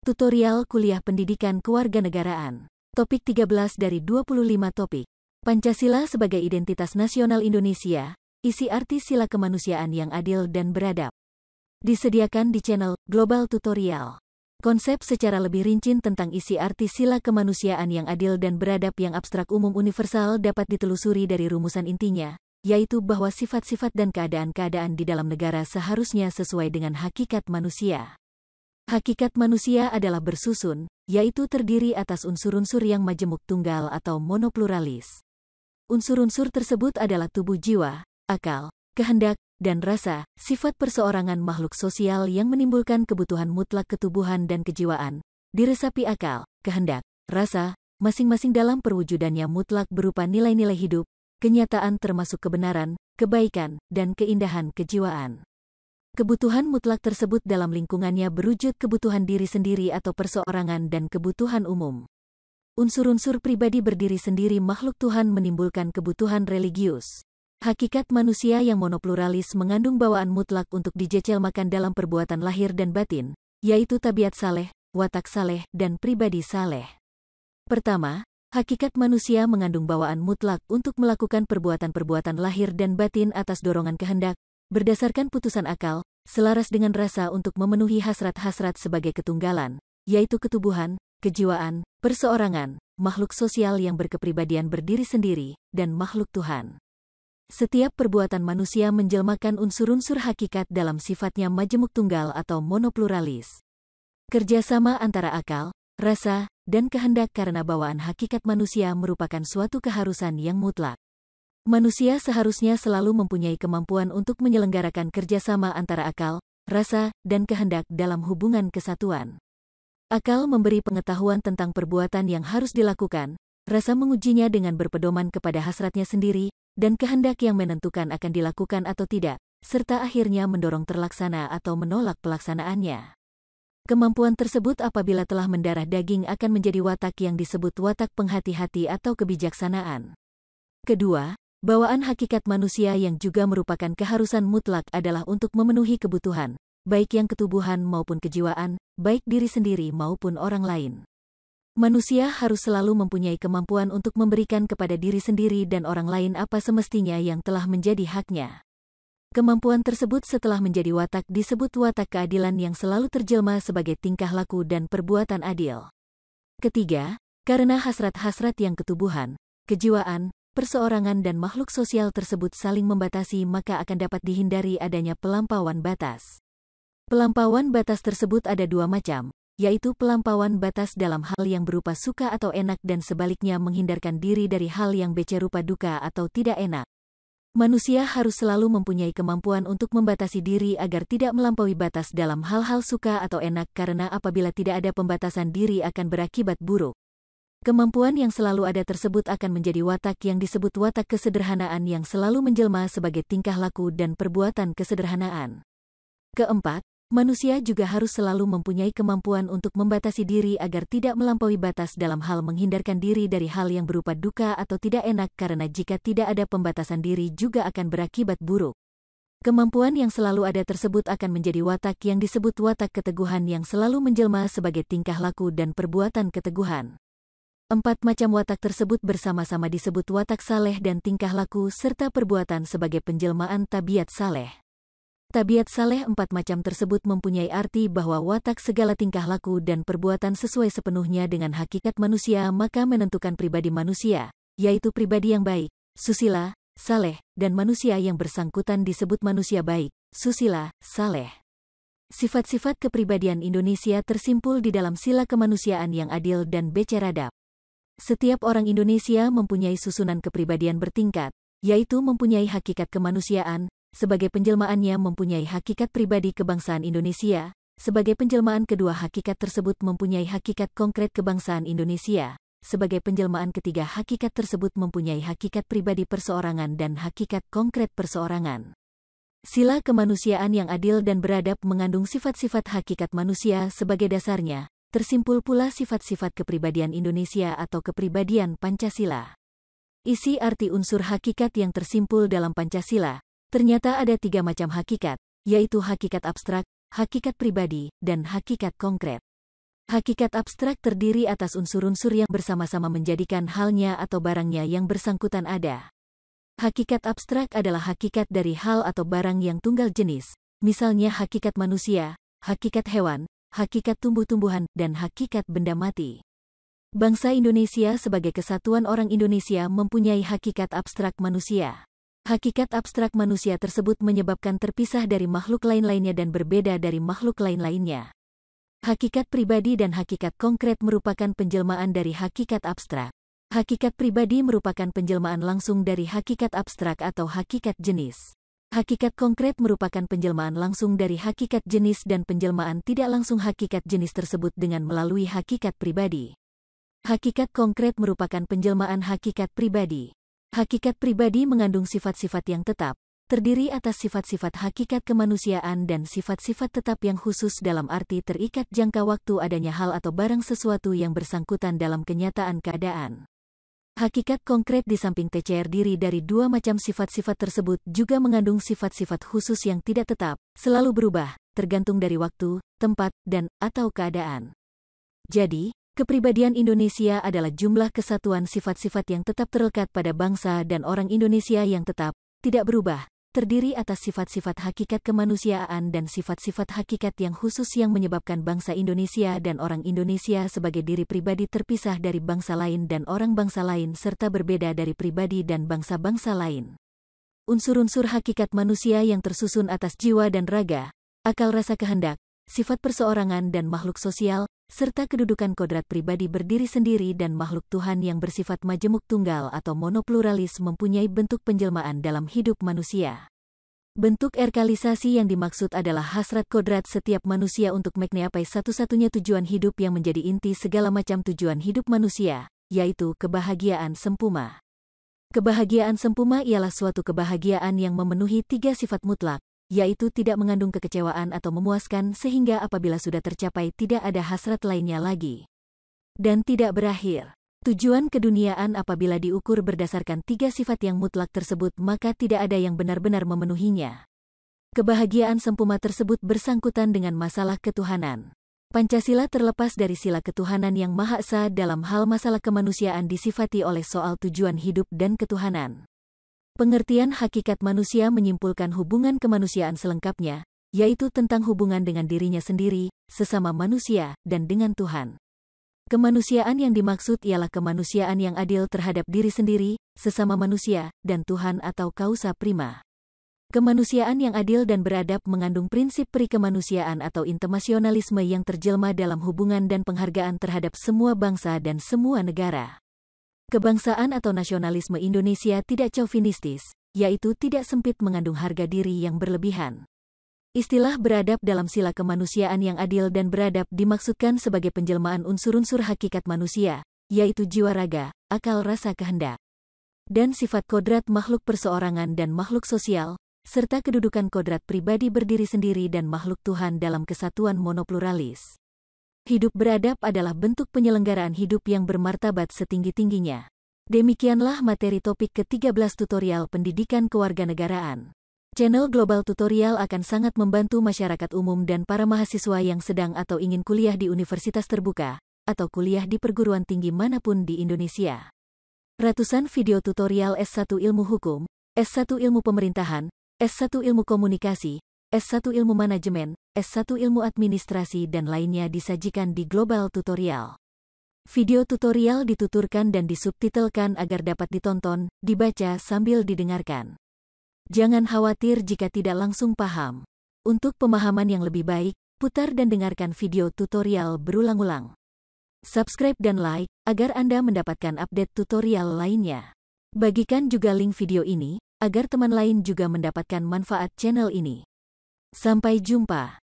Tutorial Kuliah Pendidikan Kewarganegaraan. Topik 13 dari 25 topik. Pancasila sebagai identitas nasional Indonesia. Isi arti sila kemanusiaan yang adil dan beradab. Disediakan di channel Global Tutorial. Konsep secara lebih rinci tentang isi arti sila kemanusiaan yang adil dan beradab yang abstrak umum universal dapat ditelusuri dari rumusan intinya, yaitu bahwa sifat-sifat dan keadaan-keadaan di dalam negara seharusnya sesuai dengan hakikat manusia. Hakikat manusia adalah bersusun, yaitu terdiri atas unsur-unsur yang majemuk tunggal atau monopluralis. Unsur-unsur tersebut adalah tubuh jiwa, akal, kehendak, dan rasa, sifat perseorangan makhluk sosial yang menimbulkan kebutuhan mutlak ketubuhan dan kejiwaan, diresapi akal, kehendak, rasa, masing-masing dalam perwujudannya mutlak berupa nilai-nilai hidup, kenyataan termasuk kebenaran, kebaikan, dan keindahan kejiwaan. Kebutuhan mutlak tersebut dalam lingkungannya berwujud kebutuhan diri sendiri atau perseorangan dan kebutuhan umum. Unsur-unsur pribadi berdiri sendiri makhluk Tuhan menimbulkan kebutuhan religius. Hakikat manusia yang monopluralis mengandung bawaan mutlak untuk dijecelmakan dalam perbuatan lahir dan batin, yaitu tabiat saleh, watak saleh, dan pribadi saleh. Pertama, hakikat manusia mengandung bawaan mutlak untuk melakukan perbuatan-perbuatan lahir dan batin atas dorongan kehendak, berdasarkan putusan akal, selaras dengan rasa untuk memenuhi hasrat-hasrat sebagai ketunggalan, yaitu ketubuhan, kejiwaan, perseorangan, makhluk sosial yang berkepribadian berdiri sendiri, dan makhluk Tuhan. Setiap perbuatan manusia menjelmakan unsur-unsur hakikat dalam sifatnya majemuk tunggal atau monopluralis. Kerjasama antara akal, rasa, dan kehendak karena bawaan hakikat manusia merupakan suatu keharusan yang mutlak. Manusia seharusnya selalu mempunyai kemampuan untuk menyelenggarakan kerjasama antara akal, rasa, dan kehendak dalam hubungan kesatuan. Akal memberi pengetahuan tentang perbuatan yang harus dilakukan, rasa mengujinya dengan berpedoman kepada hasratnya sendiri, dan kehendak yang menentukan akan dilakukan atau tidak, serta akhirnya mendorong terlaksana atau menolak pelaksanaannya. Kemampuan tersebut apabila telah mendarah daging akan menjadi watak yang disebut watak penghati-hati atau kebijaksanaan. Kedua, bawaan hakikat manusia yang juga merupakan keharusan mutlak adalah untuk memenuhi kebutuhan, baik yang ketubuhan maupun kejiwaan, baik diri sendiri maupun orang lain. Manusia harus selalu mempunyai kemampuan untuk memberikan kepada diri sendiri dan orang lain apa semestinya yang telah menjadi haknya. Kemampuan tersebut setelah menjadi watak disebut watak keadilan yang selalu terjelma sebagai tingkah laku dan perbuatan adil. Ketiga, karena hasrat-hasrat yang ketubuhan, kejiwaan, perseorangan dan makhluk sosial tersebut saling membatasi maka akan dapat dihindari adanya pelampauan batas. Pelampauan batas tersebut ada dua macam, yaitu pelampauan batas dalam hal yang berupa suka atau enak dan sebaliknya menghindarkan diri dari hal yang becerupa duka atau tidak enak. Manusia harus selalu mempunyai kemampuan untuk membatasi diri agar tidak melampaui batas dalam hal-hal suka atau enak karena apabila tidak ada pembatasan diri akan berakibat buruk. Kemampuan yang selalu ada tersebut akan menjadi watak yang disebut watak kesederhanaan yang selalu menjelma sebagai tingkah laku dan perbuatan kesederhanaan. Keempat, Manusia juga harus selalu mempunyai kemampuan untuk membatasi diri agar tidak melampaui batas dalam hal menghindarkan diri dari hal yang berupa duka atau tidak enak karena jika tidak ada pembatasan diri juga akan berakibat buruk. Kemampuan yang selalu ada tersebut akan menjadi watak yang disebut watak keteguhan yang selalu menjelma sebagai tingkah laku dan perbuatan keteguhan. Empat macam watak tersebut bersama-sama disebut watak saleh dan tingkah laku serta perbuatan sebagai penjelmaan tabiat saleh. Tabiat saleh empat macam tersebut mempunyai arti bahwa watak segala tingkah laku dan perbuatan sesuai sepenuhnya dengan hakikat manusia maka menentukan pribadi manusia, yaitu pribadi yang baik, susila, saleh, dan manusia yang bersangkutan disebut manusia baik, susila, saleh. Sifat-sifat kepribadian Indonesia tersimpul di dalam sila kemanusiaan yang adil dan beceradab. Setiap orang Indonesia mempunyai susunan kepribadian bertingkat, yaitu mempunyai hakikat kemanusiaan, sebagai penjelmaannya mempunyai hakikat pribadi kebangsaan Indonesia, sebagai penjelmaan kedua hakikat tersebut mempunyai hakikat konkret kebangsaan Indonesia, sebagai penjelmaan ketiga hakikat tersebut mempunyai hakikat pribadi perseorangan dan hakikat konkret perseorangan. Sila kemanusiaan yang adil dan beradab mengandung sifat-sifat hakikat manusia sebagai dasarnya, tersimpul pula sifat-sifat kepribadian Indonesia atau kepribadian Pancasila. Isi arti unsur hakikat yang tersimpul dalam Pancasila, Ternyata ada tiga macam hakikat, yaitu hakikat abstrak, hakikat pribadi, dan hakikat konkret. Hakikat abstrak terdiri atas unsur-unsur yang bersama-sama menjadikan halnya atau barangnya yang bersangkutan ada. Hakikat abstrak adalah hakikat dari hal atau barang yang tunggal jenis, misalnya hakikat manusia, hakikat hewan, hakikat tumbuh-tumbuhan, dan hakikat benda mati. Bangsa Indonesia sebagai kesatuan orang Indonesia mempunyai hakikat abstrak manusia. Hakikat abstrak manusia tersebut menyebabkan terpisah dari makhluk lain-lainnya dan berbeda dari makhluk lain-lainnya. Hakikat pribadi dan hakikat konkret merupakan penjelmaan dari hakikat abstrak. Hakikat pribadi merupakan penjelmaan langsung dari hakikat abstrak atau hakikat jenis. Hakikat konkret merupakan penjelmaan langsung dari hakikat jenis dan penjelmaan tidak langsung hakikat jenis tersebut dengan melalui hakikat pribadi. Hakikat konkret merupakan penjelmaan hakikat pribadi. Hakikat pribadi mengandung sifat-sifat yang tetap, terdiri atas sifat-sifat hakikat kemanusiaan dan sifat-sifat tetap yang khusus dalam arti terikat jangka waktu adanya hal atau barang sesuatu yang bersangkutan dalam kenyataan keadaan. Hakikat konkret di samping TCR diri dari dua macam sifat-sifat tersebut juga mengandung sifat-sifat khusus yang tidak tetap, selalu berubah, tergantung dari waktu, tempat, dan atau keadaan. Jadi, Kepribadian Indonesia adalah jumlah kesatuan sifat-sifat yang tetap terlekat pada bangsa dan orang Indonesia yang tetap, tidak berubah, terdiri atas sifat-sifat hakikat kemanusiaan dan sifat-sifat hakikat yang khusus yang menyebabkan bangsa Indonesia dan orang Indonesia sebagai diri pribadi terpisah dari bangsa lain dan orang bangsa lain serta berbeda dari pribadi dan bangsa-bangsa lain. Unsur-unsur hakikat manusia yang tersusun atas jiwa dan raga, akal rasa kehendak, sifat perseorangan dan makhluk sosial, serta kedudukan kodrat pribadi berdiri sendiri dan makhluk Tuhan yang bersifat majemuk tunggal atau monopluralis mempunyai bentuk penjelmaan dalam hidup manusia. Bentuk erkalisasi yang dimaksud adalah hasrat kodrat setiap manusia untuk mekneapai satu-satunya tujuan hidup yang menjadi inti segala macam tujuan hidup manusia, yaitu kebahagiaan sempuma. Kebahagiaan sempuma ialah suatu kebahagiaan yang memenuhi tiga sifat mutlak, yaitu tidak mengandung kekecewaan atau memuaskan sehingga apabila sudah tercapai tidak ada hasrat lainnya lagi. Dan tidak berakhir. Tujuan keduniaan apabila diukur berdasarkan tiga sifat yang mutlak tersebut maka tidak ada yang benar-benar memenuhinya. Kebahagiaan sempuma tersebut bersangkutan dengan masalah ketuhanan. Pancasila terlepas dari sila ketuhanan yang maha esa dalam hal masalah kemanusiaan disifati oleh soal tujuan hidup dan ketuhanan. Pengertian hakikat manusia menyimpulkan hubungan kemanusiaan selengkapnya, yaitu tentang hubungan dengan dirinya sendiri, sesama manusia, dan dengan Tuhan. Kemanusiaan yang dimaksud ialah kemanusiaan yang adil terhadap diri sendiri, sesama manusia, dan Tuhan atau kausa prima. Kemanusiaan yang adil dan beradab mengandung prinsip perikemanusiaan atau internasionalisme yang terjelma dalam hubungan dan penghargaan terhadap semua bangsa dan semua negara. Kebangsaan atau nasionalisme Indonesia tidak chauvinistis, yaitu tidak sempit mengandung harga diri yang berlebihan. Istilah beradab dalam sila kemanusiaan yang adil dan beradab dimaksudkan sebagai penjelmaan unsur-unsur hakikat manusia, yaitu jiwa raga, akal rasa kehendak, dan sifat kodrat makhluk perseorangan dan makhluk sosial, serta kedudukan kodrat pribadi berdiri sendiri dan makhluk Tuhan dalam kesatuan monopluralis. Hidup beradab adalah bentuk penyelenggaraan hidup yang bermartabat setinggi-tingginya. Demikianlah materi topik ke-13 tutorial pendidikan kewarganegaraan. Channel Global Tutorial akan sangat membantu masyarakat umum dan para mahasiswa yang sedang atau ingin kuliah di universitas terbuka, atau kuliah di perguruan tinggi manapun di Indonesia. Ratusan video tutorial S1 Ilmu Hukum, S1 Ilmu Pemerintahan, S1 Ilmu Komunikasi, S1 Ilmu Manajemen, S1 Ilmu Administrasi dan lainnya disajikan di Global Tutorial. Video tutorial dituturkan dan disubtitelkan agar dapat ditonton, dibaca sambil didengarkan. Jangan khawatir jika tidak langsung paham. Untuk pemahaman yang lebih baik, putar dan dengarkan video tutorial berulang-ulang. Subscribe dan like agar Anda mendapatkan update tutorial lainnya. Bagikan juga link video ini agar teman lain juga mendapatkan manfaat channel ini. Sampai jumpa.